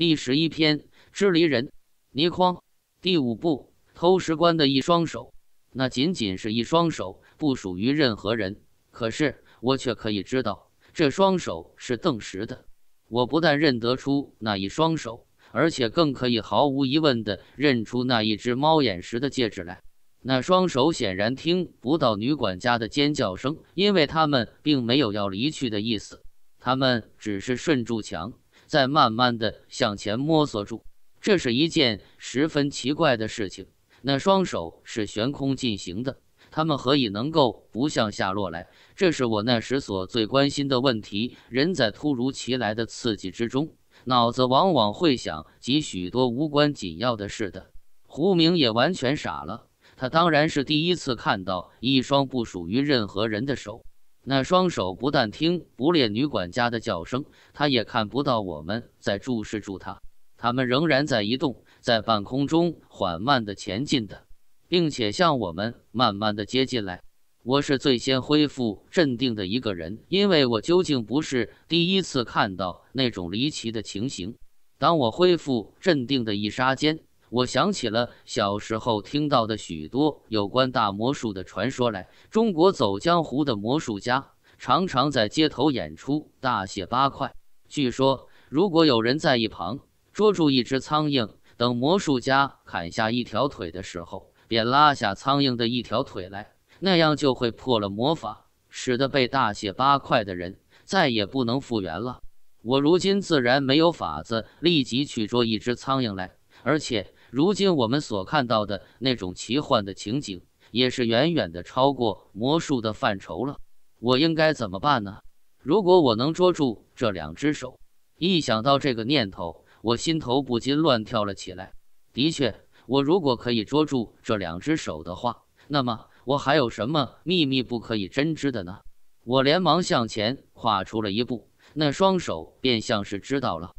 第十一篇，智离人，倪匡，第五部，偷石棺的一双手，那仅仅是一双手，不属于任何人。可是我却可以知道，这双手是邓石的。我不但认得出那一双手，而且更可以毫无疑问地认出那一只猫眼石的戒指来。那双手显然听不到女管家的尖叫声，因为他们并没有要离去的意思，他们只是顺住墙。在慢慢的向前摸索住。这是一件十分奇怪的事情。那双手是悬空进行的，他们何以能够不向下落来？这是我那时所最关心的问题。人在突如其来的刺激之中，脑子往往会想及许多无关紧要的事的。胡明也完全傻了，他当然是第一次看到一双不属于任何人的手。那双手不但听不列女管家的叫声，她也看不到我们在注视住他。他们仍然在移动，在半空中缓慢地前进的，并且向我们慢慢地接近来。我是最先恢复镇定的一个人，因为我究竟不是第一次看到那种离奇的情形。当我恢复镇定的一刹间，我想起了小时候听到的许多有关大魔术的传说来。中国走江湖的魔术家常常在街头演出大卸八块。据说，如果有人在一旁捉住一只苍蝇，等魔术家砍下一条腿的时候，便拉下苍蝇的一条腿来，那样就会破了魔法，使得被大卸八块的人再也不能复原了。我如今自然没有法子立即去捉一只苍蝇来，而且。如今我们所看到的那种奇幻的情景，也是远远的超过魔术的范畴了。我应该怎么办呢？如果我能捉住这两只手，一想到这个念头，我心头不禁乱跳了起来。的确，我如果可以捉住这两只手的话，那么我还有什么秘密不可以真知的呢？我连忙向前跨出了一步，那双手便像是知道了。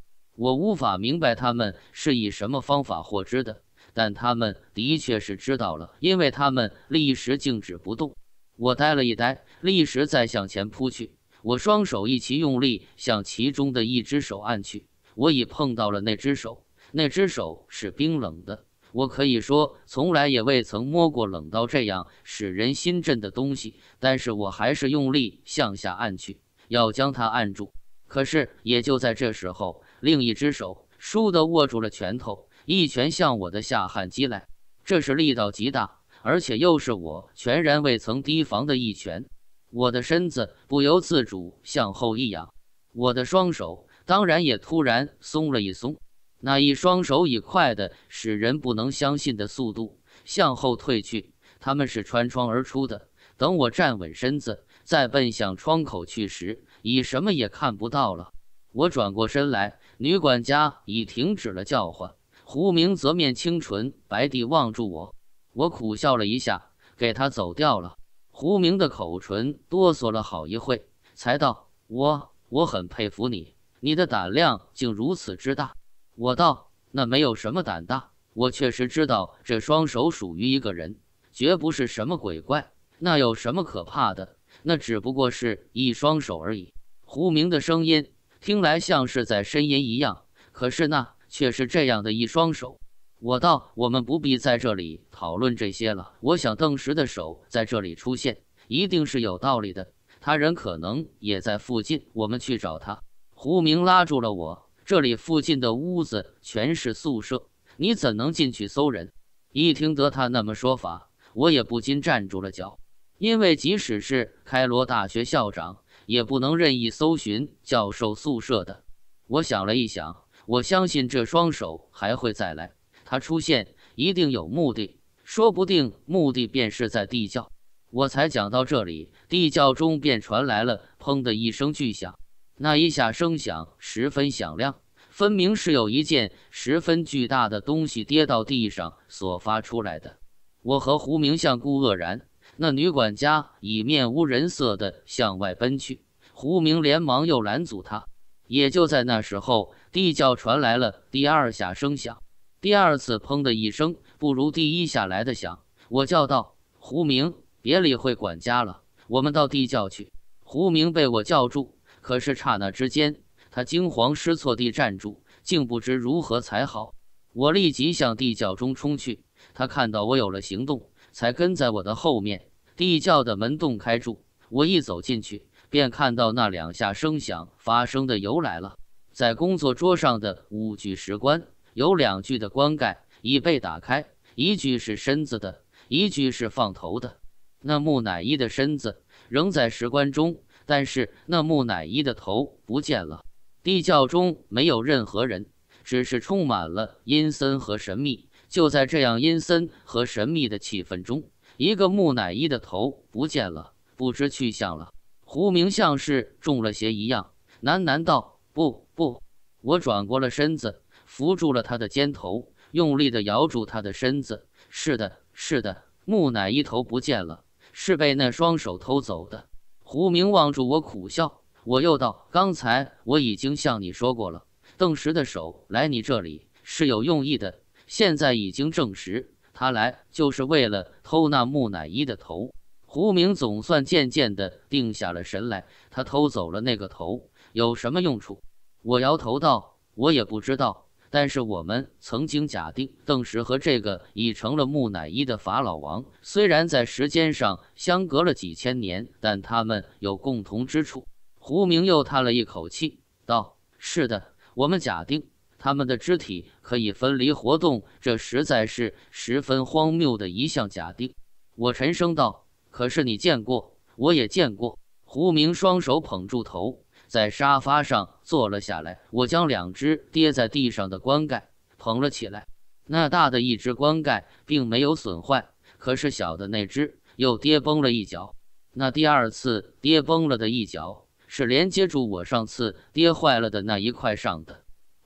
我无法明白他们是以什么方法获知的，但他们的确是知道了，因为他们立时静止不动。我呆了一呆，立时再向前扑去。我双手一齐用力向其中的一只手按去。我已碰到了那只手，那只手是冰冷的。我可以说从来也未曾摸过冷到这样使人心震的东西，但是我还是用力向下按去，要将它按住。可是也就在这时候。另一只手倏地握住了拳头，一拳向我的下汗击来。这是力道极大，而且又是我全然未曾提防的一拳。我的身子不由自主向后一仰，我的双手当然也突然松了一松。那一双手以快的使人不能相信的速度向后退去，他们是穿窗而出的。等我站稳身子，再奔向窗口去时，已什么也看不到了。我转过身来。女管家已停止了叫唤，胡明则面清纯，白地望住我，我苦笑了一下，给他走掉了。胡明的口唇哆嗦了好一会，才道：“我我很佩服你，你的胆量竟如此之大。”我道：“那没有什么胆大，我确实知道这双手属于一个人，绝不是什么鬼怪。那有什么可怕的？那只不过是一双手而已。”胡明的声音。听来像是在呻吟一样，可是那却是这样的一双手。我道：我们不必在这里讨论这些了。我想邓石的手在这里出现，一定是有道理的。他人可能也在附近，我们去找他。胡明拉住了我，这里附近的屋子全是宿舍，你怎能进去搜人？一听得他那么说法，我也不禁站住了脚，因为即使是开罗大学校长。也不能任意搜寻教授宿舍的。我想了一想，我相信这双手还会再来，它出现一定有目的，说不定目的便是在地窖。我才讲到这里，地窖中便传来了“砰”的一声巨响，那一下声响十分响亮，分明是有一件十分巨大的东西跌到地上所发出来的。我和胡明相顾愕然。那女管家已面无人色地向外奔去，胡明连忙又拦阻她。也就在那时候，地窖传来了第二下声响，第二次“砰”的一声，不如第一下来的响。我叫道：“胡明，别理会管家了，我们到地窖去。”胡明被我叫住，可是刹那之间，他惊慌失措地站住，竟不知如何才好。我立即向地窖中冲去，他看到我有了行动，才跟在我的后面。地窖的门洞开住，我一走进去，便看到那两下声响发生的由来了。在工作桌上的五具石棺，有两具的棺盖已被打开，一具是身子的，一具是放头的。那木乃伊的身子仍在石棺中，但是那木乃伊的头不见了。地窖中没有任何人，只是充满了阴森和神秘。就在这样阴森和神秘的气氛中。一个木乃伊的头不见了，不知去向了。胡明像是中了邪一样，喃喃道：“不不，我转过了身子，扶住了他的肩头，用力地摇住他的身子。是的，是的，木乃伊头不见了，是被那双手偷走的。”胡明望住我，苦笑。我又道：“刚才我已经向你说过了，邓石的手来你这里是有用意的，现在已经证实。”他来就是为了偷那木乃伊的头。胡明总算渐渐地定下了神来。他偷走了那个头有什么用处？我摇头道：“我也不知道。”但是我们曾经假定，邓石和这个已成了木乃伊的法老王，虽然在时间上相隔了几千年，但他们有共同之处。胡明又叹了一口气道：“是的，我们假定。”他们的肢体可以分离活动，这实在是十分荒谬的一项假定。”我沉声道。“可是你见过，我也见过。”胡明双手捧住头，在沙发上坐了下来。我将两只跌在地上的棺盖捧了起来。那大的一只棺盖并没有损坏，可是小的那只又跌崩了一角。那第二次跌崩了的一角是连接住我上次跌坏了的那一块上的。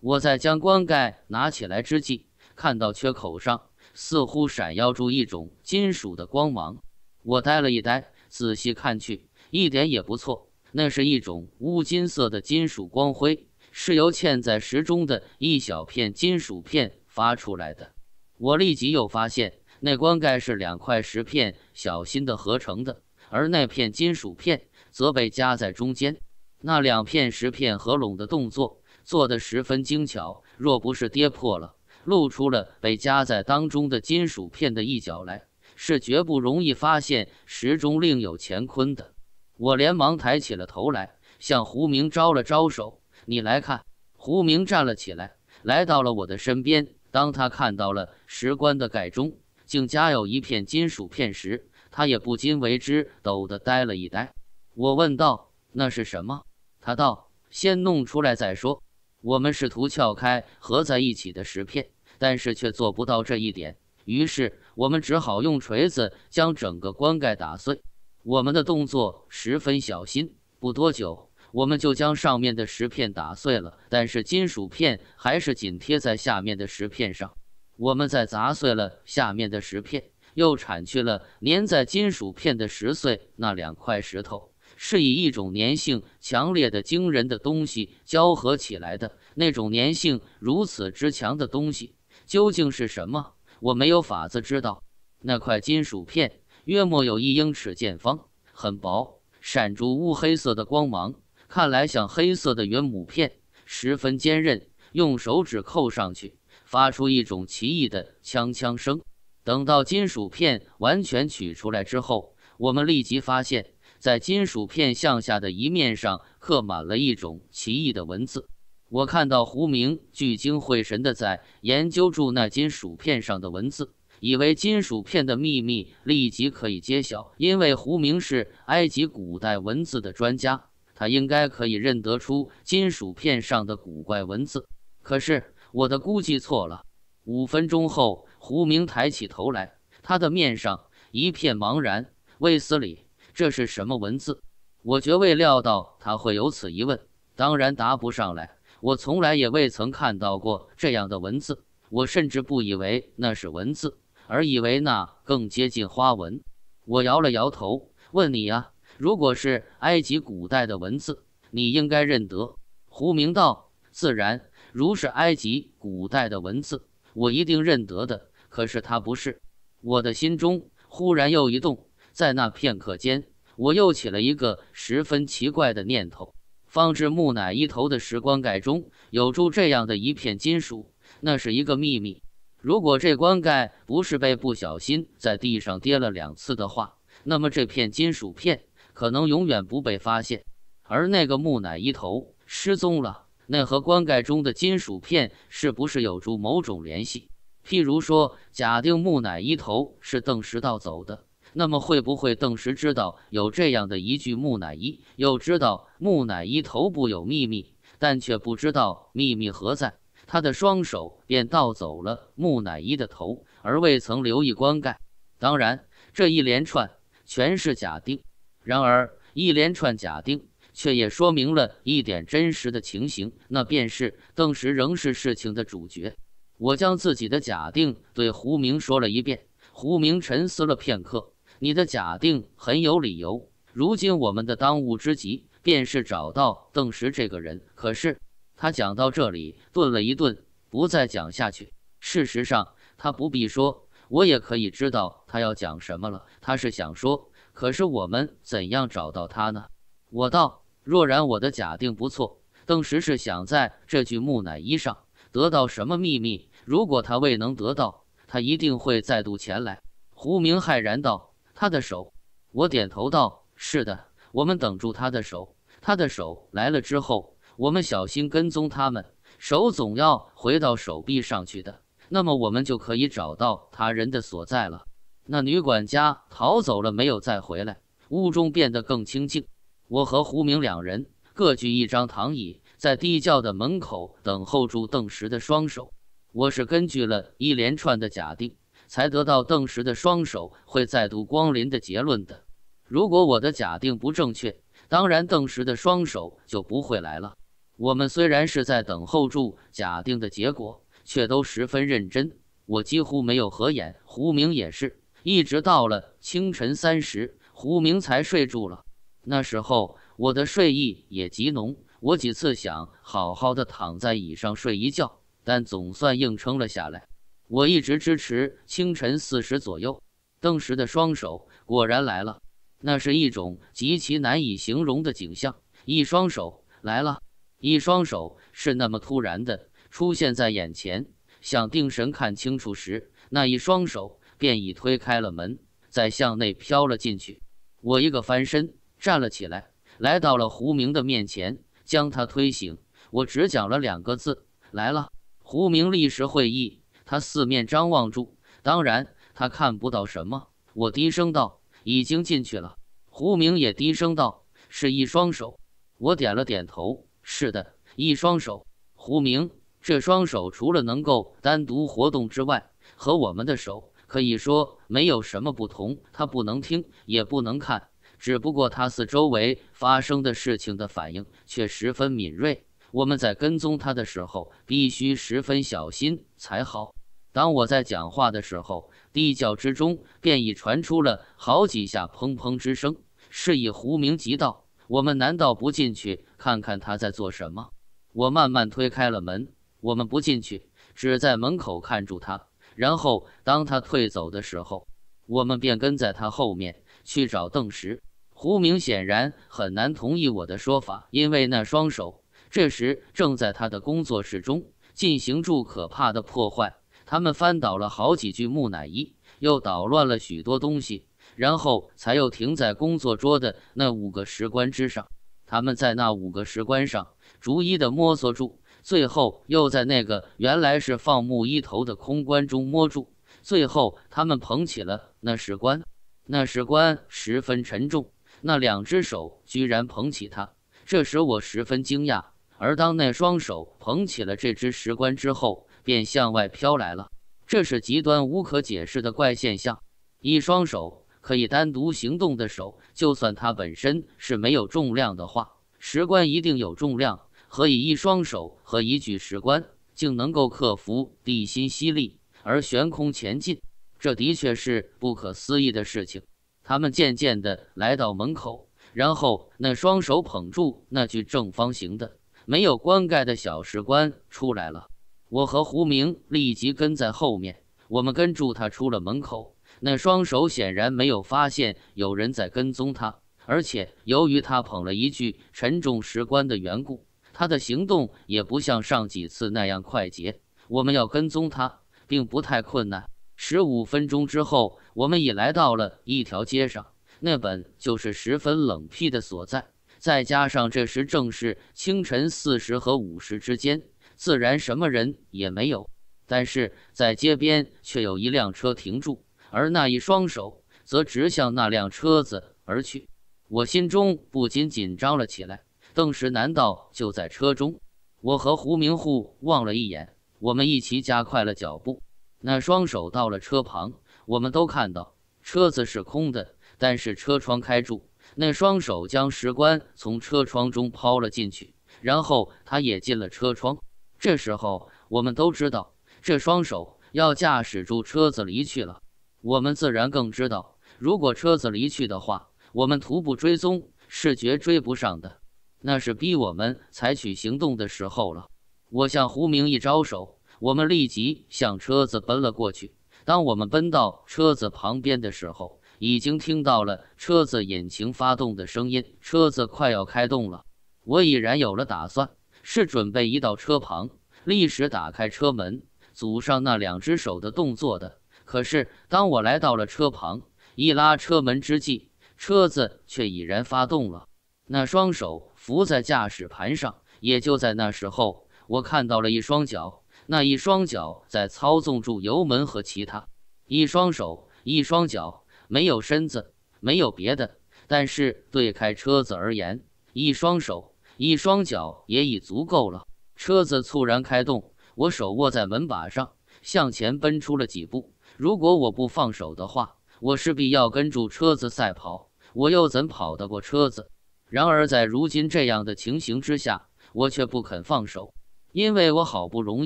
我在将棺盖拿起来之际，看到缺口上似乎闪耀出一种金属的光芒。我呆了一呆，仔细看去，一点也不错。那是一种乌金色的金属光辉，是由嵌在石中的一小片金属片发出来的。我立即又发现，那棺盖是两块石片小心地合成的，而那片金属片则被夹在中间。那两片石片合拢的动作。做得十分精巧，若不是跌破了，露出了被夹在当中的金属片的一角来，是绝不容易发现石中另有乾坤的。我连忙抬起了头来，向胡明招了招手：“你来看。”胡明站了起来，来到了我的身边。当他看到了石棺的盖中竟夹有一片金属片时，他也不禁为之抖得呆了一呆。我问道：“那是什么？”他道：“先弄出来再说。”我们试图撬开合在一起的石片，但是却做不到这一点。于是我们只好用锤子将整个棺盖打碎。我们的动作十分小心，不多久我们就将上面的石片打碎了。但是金属片还是紧贴在下面的石片上。我们再砸碎了下面的石片，又铲去了粘在金属片的石碎那两块石头。是以一种粘性强烈的、惊人的东西交合起来的。那种粘性如此之强的东西究竟是什么？我没有法子知道。那块金属片约莫有一英尺见方，很薄，闪着乌黑色的光芒，看来像黑色的云母片，十分坚韧。用手指扣上去，发出一种奇异的锵锵声。等到金属片完全取出来之后，我们立即发现。在金属片向下的一面上刻满了一种奇异的文字。我看到胡明聚精会神地在研究住那金属片上的文字，以为金属片的秘密立即可以揭晓，因为胡明是埃及古代文字的专家，他应该可以认得出金属片上的古怪文字。可是我的估计错了。五分钟后，胡明抬起头来，他的面上一片茫然。卫斯理。这是什么文字？我绝未料到他会有此一问，当然答不上来。我从来也未曾看到过这样的文字，我甚至不以为那是文字，而以为那更接近花纹。我摇了摇头，问你呀：“如果是埃及古代的文字，你应该认得。”胡明道：“自然，如是埃及古代的文字，我一定认得的。可是它不是。”我的心中忽然又一动。在那片刻间，我又起了一个十分奇怪的念头：放置木乃伊头的石棺盖中有住这样的一片金属，那是一个秘密。如果这棺盖不是被不小心在地上跌了两次的话，那么这片金属片可能永远不被发现。而那个木乃伊头失踪了，那和棺盖中的金属片是不是有住某种联系？譬如说，假定木乃伊头是邓石盗走的。那么会不会邓石知道有这样的一具木乃伊，又知道木乃伊头部有秘密，但却不知道秘密何在？他的双手便盗走了木乃伊的头，而未曾留意棺盖。当然，这一连串全是假定。然而，一连串假定却也说明了一点真实的情形，那便是邓石仍是事情的主角。我将自己的假定对胡明说了一遍，胡明沉思了片刻。你的假定很有理由。如今我们的当务之急，便是找到邓石这个人。可是他讲到这里，顿了一顿，不再讲下去。事实上，他不必说，我也可以知道他要讲什么了。他是想说，可是我们怎样找到他呢？我道：若然我的假定不错，邓石是想在这具木乃伊上得到什么秘密。如果他未能得到，他一定会再度前来。胡明骇然道。他的手，我点头道：“是的，我们等住他的手。他的手来了之后，我们小心跟踪他们。手总要回到手臂上去的，那么我们就可以找到他人的所在了。”那女管家逃走了，没有再回来。屋中变得更清静。我和胡明两人各据一张躺椅，在地窖的门口等候住邓石的双手。我是根据了一连串的假定。才得到邓石的双手会再度光临的结论的。如果我的假定不正确，当然邓石的双手就不会来了。我们虽然是在等候住假定的结果，却都十分认真。我几乎没有合眼，胡明也是一直到了清晨三时，胡明才睡住了。那时候我的睡意也极浓，我几次想好好的躺在椅上睡一觉，但总算硬撑了下来。我一直支持清晨四时左右。邓时的双手果然来了，那是一种极其难以形容的景象。一双手来了，一双手是那么突然的出现在眼前，想定神看清楚时，那一双手便已推开了门，在向内飘了进去。我一个翻身站了起来，来到了胡明的面前，将他推醒。我只讲了两个字：“来了。”胡明立时会意。他四面张望住，当然他看不到什么。我低声道：“已经进去了。”胡明也低声道：“是一双手。”我点了点头：“是的，一双手。”胡明，这双手除了能够单独活动之外，和我们的手可以说没有什么不同。他不能听，也不能看，只不过他四周围发生的事情的反应却十分敏锐。我们在跟踪他的时候，必须十分小心才好。当我在讲话的时候，地窖之中便已传出了好几下“砰砰”之声，是以胡明急道：“我们难道不进去看看他在做什么？”我慢慢推开了门。我们不进去，只在门口看住他。然后，当他退走的时候，我们便跟在他后面去找邓石。胡明显然很难同意我的说法，因为那双手这时正在他的工作室中进行住可怕的破坏。他们翻倒了好几具木乃伊，又捣乱了许多东西，然后才又停在工作桌的那五个石棺之上。他们在那五个石棺上逐一的摸索住，最后又在那个原来是放木一头的空棺中摸住。最后，他们捧起了那石棺，那石棺十分沉重，那两只手居然捧起它，这使我十分惊讶。而当那双手捧起了这只石棺之后，便向外飘来了，这是极端无可解释的怪现象。一双手可以单独行动的手，就算它本身是没有重量的话，石棺一定有重量。何以一双手和一具石棺竟能够克服地心吸力而悬空前进？这的确是不可思议的事情。他们渐渐地来到门口，然后那双手捧住那具正方形的、没有棺盖的小石棺出来了。我和胡明立即跟在后面，我们跟住他出了门口。那双手显然没有发现有人在跟踪他，而且由于他捧了一具沉重石棺的缘故，他的行动也不像上几次那样快捷。我们要跟踪他，并不太困难。十五分钟之后，我们已来到了一条街上，那本就是十分冷僻的所在，再加上这时正是清晨四时和五时之间。自然什么人也没有，但是在街边却有一辆车停住，而那一双手则直向那辆车子而去。我心中不禁紧张了起来，顿时难道就在车中？我和胡明户望了一眼，我们一起加快了脚步。那双手到了车旁，我们都看到车子是空的，但是车窗开住。那双手将石棺从车窗中抛了进去，然后他也进了车窗。这时候，我们都知道这双手要驾驶住车子离去了。我们自然更知道，如果车子离去的话，我们徒步追踪是绝追不上的。那是逼我们采取行动的时候了。我向胡明一招手，我们立即向车子奔了过去。当我们奔到车子旁边的时候，已经听到了车子引擎发动的声音，车子快要开动了。我已然有了打算。是准备移到车旁，立时打开车门，组上那两只手的动作的。可是，当我来到了车旁，一拉车门之际，车子却已然发动了。那双手扶在驾驶盘上，也就在那时候，我看到了一双脚，那一双脚在操纵住油门和其他。一双手，一双脚，没有身子，没有别的，但是对开车子而言，一双手。一双脚也已足够了。车子猝然开动，我手握在门把上，向前奔出了几步。如果我不放手的话，我势必要跟住车子赛跑。我又怎跑得过车子？然而在如今这样的情形之下，我却不肯放手，因为我好不容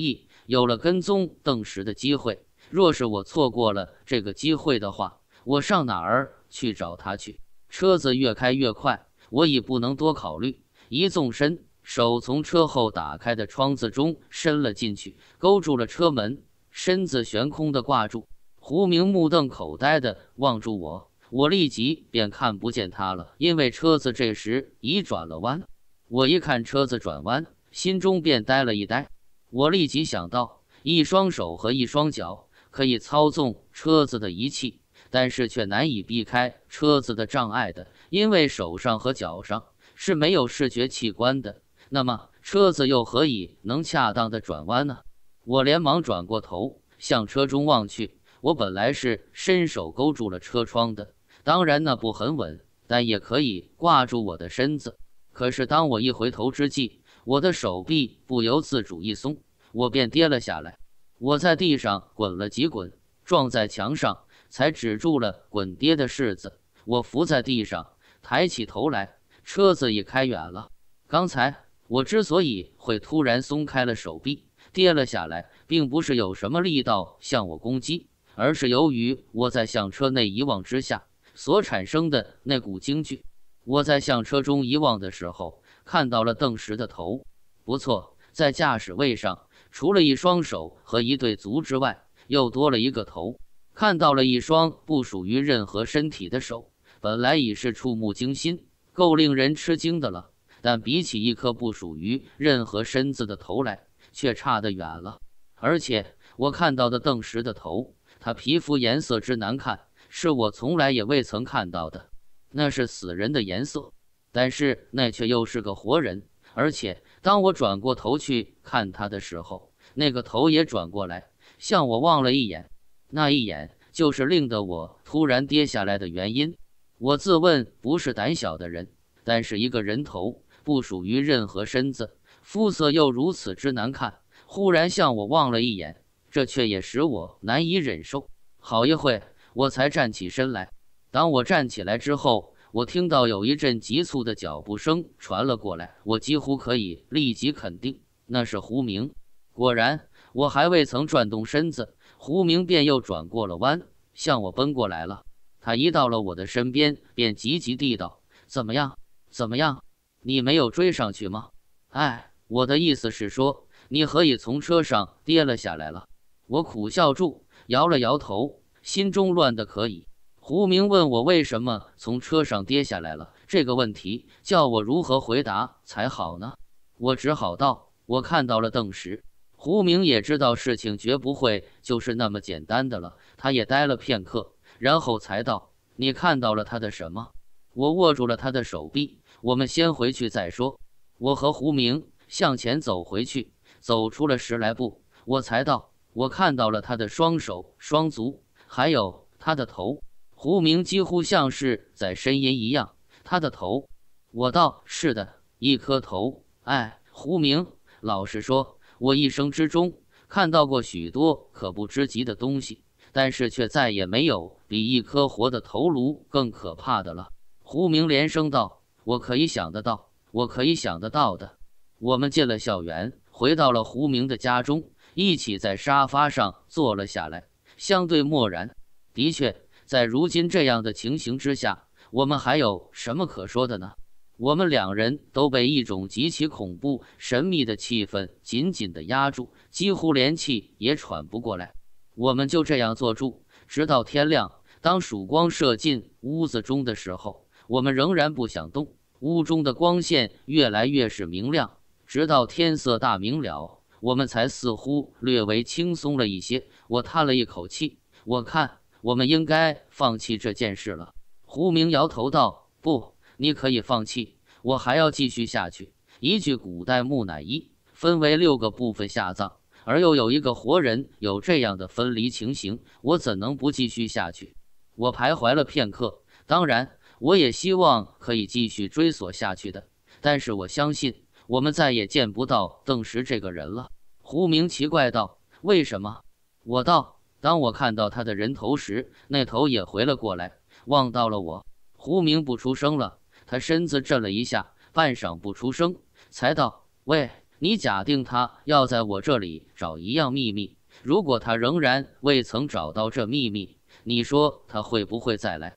易有了跟踪邓石的机会。若是我错过了这个机会的话，我上哪儿去找他去？车子越开越快，我已不能多考虑。一纵身，手从车后打开的窗子中伸了进去，勾住了车门，身子悬空的挂住。胡明目瞪口呆的望住我，我立即便看不见他了，因为车子这时已转了弯。我一看车子转弯，心中便呆了一呆。我立即想到，一双手和一双脚可以操纵车子的仪器，但是却难以避开车子的障碍的，因为手上和脚上。是没有视觉器官的，那么车子又何以能恰当的转弯呢？我连忙转过头向车中望去。我本来是伸手勾住了车窗的，当然那不很稳，但也可以挂住我的身子。可是当我一回头之际，我的手臂不由自主一松，我便跌了下来。我在地上滚了几滚，撞在墙上，才止住了滚跌的柿子。我伏在地上，抬起头来。车子已开远了。刚才我之所以会突然松开了手臂，跌了下来，并不是有什么力道向我攻击，而是由于我在向车内一望之下所产生的那股惊惧。我在向车中一望的时候，看到了邓石的头。不错，在驾驶位上，除了一双手和一对足之外，又多了一个头，看到了一双不属于任何身体的手。本来已是触目惊心。够令人吃惊的了，但比起一颗不属于任何身子的头来，却差得远了。而且我看到的邓石的头，他皮肤颜色之难看，是我从来也未曾看到的，那是死人的颜色。但是那却又是个活人。而且当我转过头去看他的时候，那个头也转过来向我望了一眼，那一眼就是令得我突然跌下来的原因。我自问不是胆小的人，但是一个人头不属于任何身子，肤色又如此之难看，忽然向我望了一眼，这却也使我难以忍受。好一会，我才站起身来。当我站起来之后，我听到有一阵急促的脚步声传了过来，我几乎可以立即肯定那是胡明。果然，我还未曾转动身子，胡明便又转过了弯，向我奔过来了。他一到了我的身边，便急急地道：“怎么样？怎么样？你没有追上去吗？”“哎，我的意思是说，你何以从车上跌了下来了。”我苦笑住，摇了摇头，心中乱得可以。胡明问我为什么从车上跌下来了这个问题，叫我如何回答才好呢？我只好道：“我看到了邓石。”胡明也知道事情绝不会就是那么简单的了，他也呆了片刻。然后才道：“你看到了他的什么？”我握住了他的手臂。我们先回去再说。我和胡明向前走回去，走出了十来步，我才道：“我看到了他的双手、双足，还有他的头。”胡明几乎像是在呻吟一样：“他的头。”我道：“是的，一颗头。”哎，胡明，老实说，我一生之中看到过许多可不知极的东西。但是却再也没有比一颗活的头颅更可怕的了。胡明连声道：“我可以想得到，我可以想得到的。”我们进了校园，回到了胡明的家中，一起在沙发上坐了下来，相对漠然。的确，在如今这样的情形之下，我们还有什么可说的呢？我们两人都被一种极其恐怖、神秘的气氛紧紧地压住，几乎连气也喘不过来。我们就这样坐住，直到天亮。当曙光射进屋子中的时候，我们仍然不想动。屋中的光线越来越是明亮，直到天色大明了，我们才似乎略微轻松了一些。我叹了一口气：“我看，我们应该放弃这件事了。”胡明摇头道：“不，你可以放弃，我还要继续下去。一具古代木乃伊分为六个部分下葬。”而又有一个活人有这样的分离情形，我怎能不继续下去？我徘徊了片刻，当然，我也希望可以继续追索下去的。但是我相信，我们再也见不到邓石这个人了。胡明奇怪道：“为什么？”我道：“当我看到他的人头时，那头也回了过来，望到了我。”胡明不出声了，他身子震了一下，半晌不出声，才道：“喂。”你假定他要在我这里找一样秘密，如果他仍然未曾找到这秘密，你说他会不会再来？